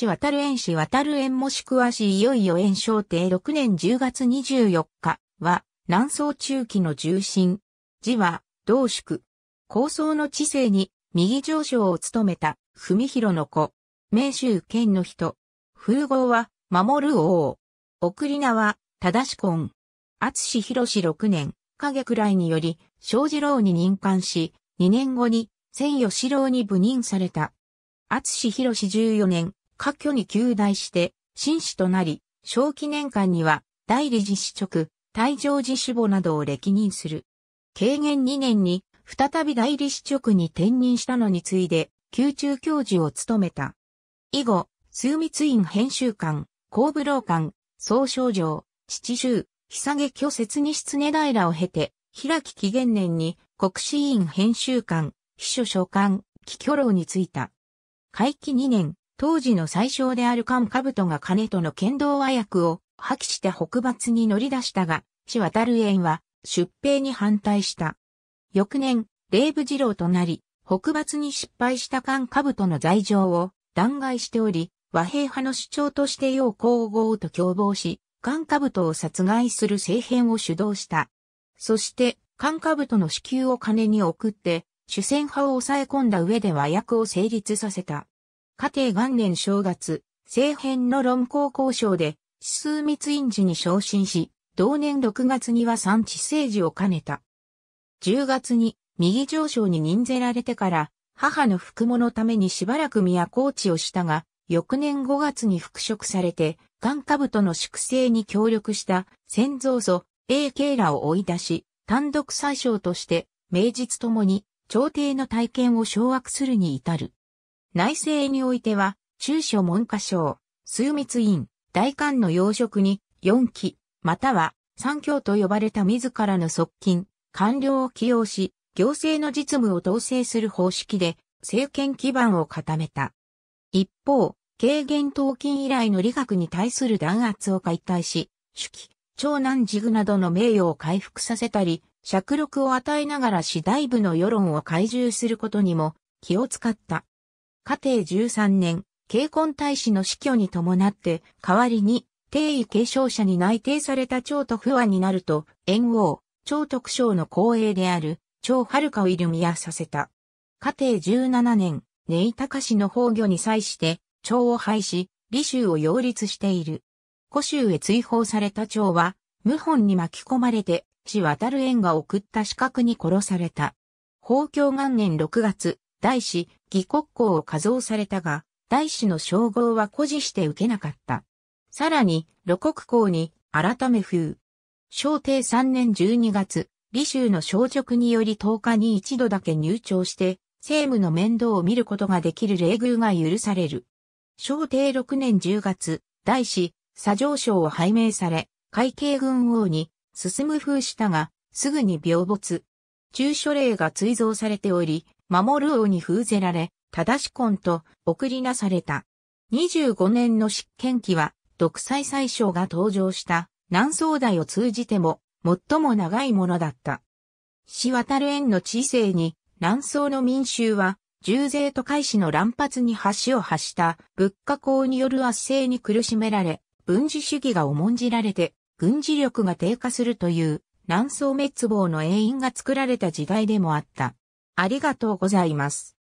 市渡る園市渡る園もしくは市いよいよ園小艇6年10月24日は、南宋中期の重臣。字は、同宿。高層の知性に、右上昇を務めた、文広の子。名州県の人。風号は、守る王。送り名は、正し婚。厚志広志6年、影くらいにより、正次郎に任官し、2年後に、千代四郎に部任された。厚志広志14年、過挙に旧大して、紳士となり、小記念館には、代理実施直、退場寺死母などを歴任する。軽減2年に、再び代理支直に転任したのに次いで、宮中教授を務めた。以後、枢密院編集官、公武老官、総省城、七州、日下虚説に失根平を経て、平木紀元年に国史院編集官、秘書所官、帰居老に就いた。会期2年、当時の最小であるカカンブトが金との剣道和訳を破棄して北伐に乗り出したが、死渡る縁は出兵に反対した。翌年、霊ブ二郎となり、北伐に失敗したカカンブトの罪状を弾劾しており、和平派の主張として要皇后と共謀し、カカンブトを殺害する政変を主導した。そして、カカンブトの支給を金に送って、主戦派を抑え込んだ上で和訳を成立させた。家庭元年正月、政変の論考交渉で、指数密院寺に昇進し、同年6月には産地政治を兼ねた。10月に右上昇に任ぜられてから、母の服務のためにしばらく宮高ちをしたが、翌年5月に復職されて、眼下部との粛清に協力した先祖祖、a 慶らを追い出し、単独宰相として、名実ともに朝廷の体験を掌握するに至る。内政においては、中書文科省、枢密院、大官の要職に、四期、または、三教と呼ばれた自らの側近、官僚を起用し、行政の実務を統制する方式で、政権基盤を固めた。一方、軽減党金以来の理学に対する弾圧を解体し、主記、長男ジ具などの名誉を回復させたり、尺録を与えながら次大部の世論を懐柔することにも気を使った。家庭13年、慶婚大使の死去に伴って、代わりに、帝位継承者に内定された長徳安になると、縁王、長徳省の光栄である、長遥をイルミアさせた。家庭17年、ネイタカ氏の崩御に際して、長を廃し、李州を擁立している。古州へ追放された長は、謀反に巻き込まれて、死渡る縁が送った死角に殺された。法教元年6月、大使、義国公を加増されたが、大使の称号は誇示して受けなかった。さらに、露国公に改め封。昭帝3年12月、李州の小直により10日に一度だけ入庁して、政務の面倒を見ることができる礼遇が許される。昭帝6年10月、大使、左上省を拝命され、会計軍王に進む風したが、すぐに病没。中書令が追贈されており、守る王に封ぜられ、正し婚と送りなされた。25年の執権期は、独裁宰相が登場した南宋代を通じても最も長いものだった。死渡る縁の知性に、南宋の民衆は、重税と開始の乱発に橋を発した物価高による圧政に苦しめられ、軍事主義が重んじられて、軍事力が低下するという、南宋滅亡の永因が作られた時代でもあった。ありがとうございます。